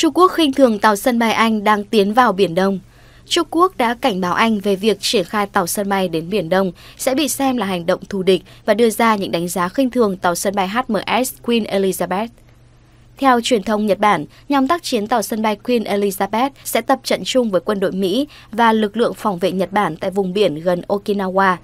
Trung Quốc khinh thường tàu sân bay Anh đang tiến vào Biển Đông. Trung Quốc đã cảnh báo Anh về việc triển khai tàu sân bay đến Biển Đông sẽ bị xem là hành động thù địch và đưa ra những đánh giá khinh thường tàu sân bay HMS Queen Elizabeth. Theo truyền thông Nhật Bản, nhóm tác chiến tàu sân bay Queen Elizabeth sẽ tập trận chung với quân đội Mỹ và lực lượng phòng vệ Nhật Bản tại vùng biển gần Okinawa.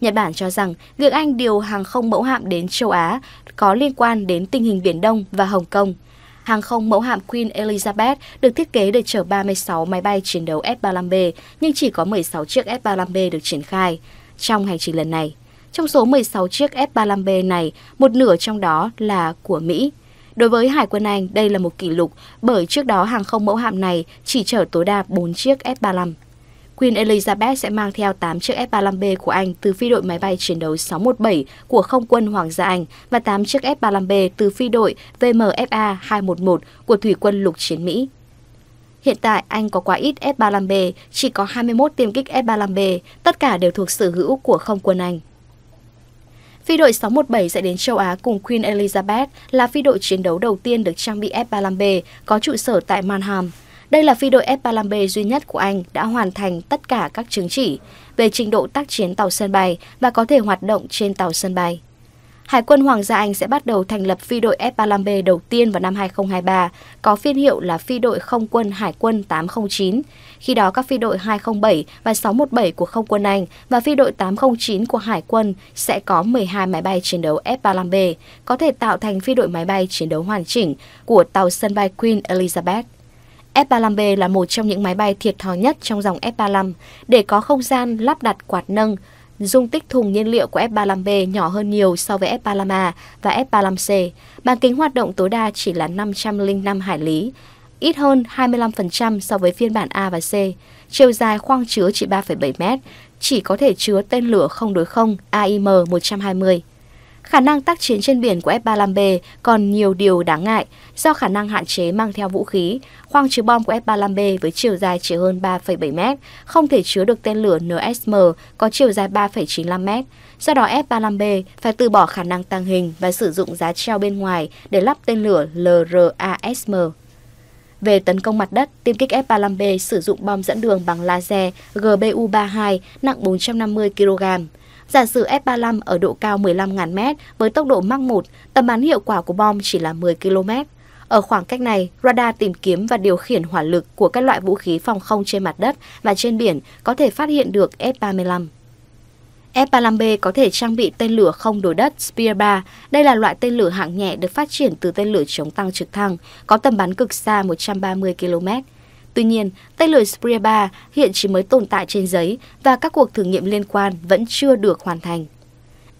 Nhật Bản cho rằng việc Anh điều hàng không mẫu hạm đến châu Á có liên quan đến tình hình Biển Đông và Hồng Kông – hàng không mẫu hạm Queen Elizabeth được thiết kế để chở 36 máy bay chiến đấu F-35B, nhưng chỉ có 16 chiếc F-35B được triển khai trong hành trình lần này. Trong số 16 chiếc F-35B này, một nửa trong đó là của Mỹ. Đối với Hải quân Anh, đây là một kỷ lục bởi trước đó hàng không mẫu hạm này chỉ chở tối đa 4 chiếc F-35. Queen Elizabeth sẽ mang theo 8 chiếc F-35B của Anh từ phi đội máy bay chiến đấu 617 của Không quân Hoàng gia Anh và 8 chiếc F-35B từ phi đội VMFA 211 của Thủy quân lục chiến Mỹ. Hiện tại, Anh có quá ít F-35B, chỉ có 21 tiêm kích F-35B, tất cả đều thuộc sở hữu của Không quân Anh. Phi đội 617 sẽ đến châu Á cùng Queen Elizabeth là phi đội chiến đấu đầu tiên được trang bị F-35B có trụ sở tại Manham. Đây là phi đội F-35B duy nhất của Anh đã hoàn thành tất cả các chứng chỉ về trình độ tác chiến tàu sân bay và có thể hoạt động trên tàu sân bay. Hải quân Hoàng gia Anh sẽ bắt đầu thành lập phi đội F-35B đầu tiên vào năm 2023, có phiên hiệu là phi đội không quân Hải quân 809. Khi đó các phi đội 207 và 617 của không quân Anh và phi đội 809 của Hải quân sẽ có 12 máy bay chiến đấu F-35B, có thể tạo thành phi đội máy bay chiến đấu hoàn chỉnh của tàu sân bay Queen Elizabeth. F-35B là một trong những máy bay thiệt thòi nhất trong dòng F-35 để có không gian lắp đặt quạt nâng. Dung tích thùng nhiên liệu của F-35B nhỏ hơn nhiều so với F-35A và F-35C. Bán kính hoạt động tối đa chỉ là 505 hải lý, ít hơn 25% so với phiên bản A và C. Chiều dài khoang chứa chỉ 3,7 mét, chỉ có thể chứa tên lửa không đối không AIM-120. Khả năng tác chiến trên biển của F-35B còn nhiều điều đáng ngại do khả năng hạn chế mang theo vũ khí. Khoang chứa bom của F-35B với chiều dài chỉ hơn 3,7 m, không thể chứa được tên lửa NSM có chiều dài 3,95 m. Do đó F-35B phải từ bỏ khả năng tăng hình và sử dụng giá treo bên ngoài để lắp tên lửa LRASM. Về tấn công mặt đất, tiêm kích F-35B sử dụng bom dẫn đường bằng laser GBU-32 nặng 450 kg. Giả sử F-35 ở độ cao 15.000m với tốc độ Mach 1, tầm bắn hiệu quả của bom chỉ là 10 km. Ở khoảng cách này, radar tìm kiếm và điều khiển hỏa lực của các loại vũ khí phòng không trên mặt đất và trên biển có thể phát hiện được F-35. F-35B có thể trang bị tên lửa không đối đất Spear 3. Đây là loại tên lửa hạng nhẹ được phát triển từ tên lửa chống tăng trực thăng, có tầm bắn cực xa 130 km. Tuy nhiên, tên lửa Spria 3 hiện chỉ mới tồn tại trên giấy và các cuộc thử nghiệm liên quan vẫn chưa được hoàn thành.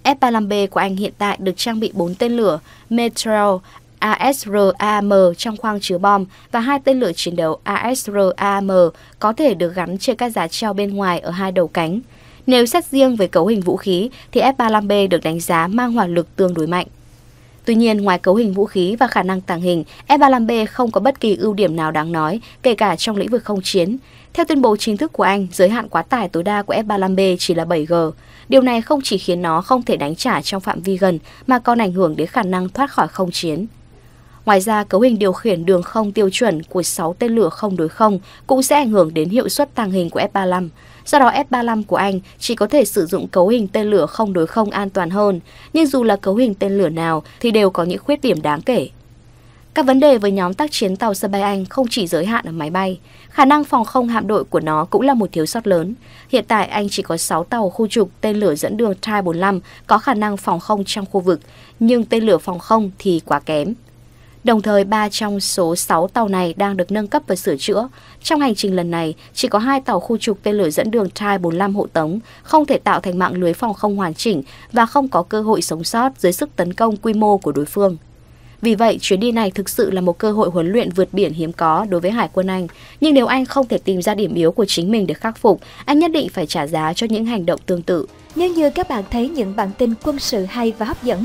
F-35B của Anh hiện tại được trang bị 4 tên lửa Meteor ASRAM trong khoang chứa bom và hai tên lửa chiến đấu ASRAM có thể được gắn trên các giá treo bên ngoài ở hai đầu cánh. Nếu xét riêng về cấu hình vũ khí thì F-35B được đánh giá mang hỏa lực tương đối mạnh. Tuy nhiên, ngoài cấu hình vũ khí và khả năng tàng hình, F-35B e không có bất kỳ ưu điểm nào đáng nói, kể cả trong lĩnh vực không chiến. Theo tuyên bố chính thức của Anh, giới hạn quá tải tối đa của F-35B e chỉ là 7G. Điều này không chỉ khiến nó không thể đánh trả trong phạm vi gần, mà còn ảnh hưởng đến khả năng thoát khỏi không chiến. Ngoài ra, cấu hình điều khiển đường không tiêu chuẩn của 6 tên lửa không đối không cũng sẽ ảnh hưởng đến hiệu suất tăng hình của F-35. Do đó, F-35 của Anh chỉ có thể sử dụng cấu hình tên lửa không đối không an toàn hơn, nhưng dù là cấu hình tên lửa nào thì đều có những khuyết điểm đáng kể. Các vấn đề với nhóm tác chiến tàu sân bay Anh không chỉ giới hạn ở máy bay, khả năng phòng không hạm đội của nó cũng là một thiếu sót lớn. Hiện tại Anh chỉ có 6 tàu khu trục tên lửa dẫn đường Type 45 có khả năng phòng không trong khu vực, nhưng tên lửa phòng không thì quá kém. Đồng thời, ba trong số 6 tàu này đang được nâng cấp và sửa chữa. Trong hành trình lần này, chỉ có hai tàu khu trục tên lửa dẫn đường Thai 45 hộ tống, không thể tạo thành mạng lưới phòng không hoàn chỉnh và không có cơ hội sống sót dưới sức tấn công quy mô của đối phương. Vì vậy, chuyến đi này thực sự là một cơ hội huấn luyện vượt biển hiếm có đối với Hải quân Anh. Nhưng nếu Anh không thể tìm ra điểm yếu của chính mình để khắc phục, Anh nhất định phải trả giá cho những hành động tương tự. Nếu như các bạn thấy những bản tin quân sự hay và hấp dẫn,